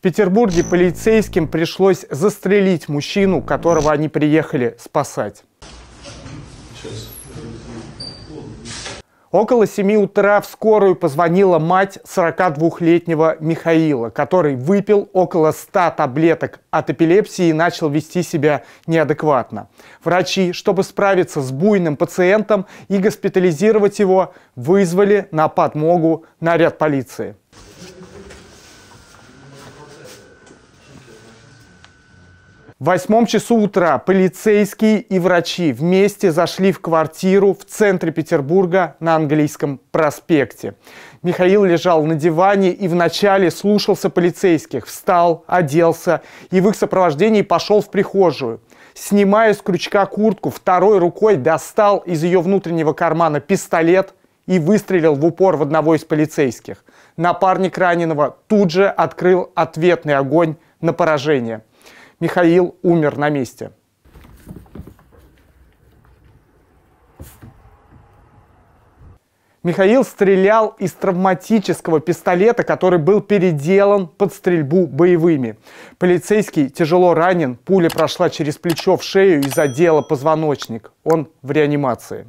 В Петербурге полицейским пришлось застрелить мужчину, которого они приехали спасать. Около 7 утра в скорую позвонила мать 42-летнего Михаила, который выпил около 100 таблеток от эпилепсии и начал вести себя неадекватно. Врачи, чтобы справиться с буйным пациентом и госпитализировать его, вызвали на подмогу наряд полиции. В восьмом часу утра полицейские и врачи вместе зашли в квартиру в центре Петербурга на Английском проспекте. Михаил лежал на диване и вначале слушался полицейских, встал, оделся и в их сопровождении пошел в прихожую. Снимая с крючка куртку, второй рукой достал из ее внутреннего кармана пистолет и выстрелил в упор в одного из полицейских. Напарник раненого тут же открыл ответный огонь на поражение. Михаил умер на месте. Михаил стрелял из травматического пистолета, который был переделан под стрельбу боевыми. Полицейский тяжело ранен, пуля прошла через плечо в шею и задела позвоночник. Он в реанимации.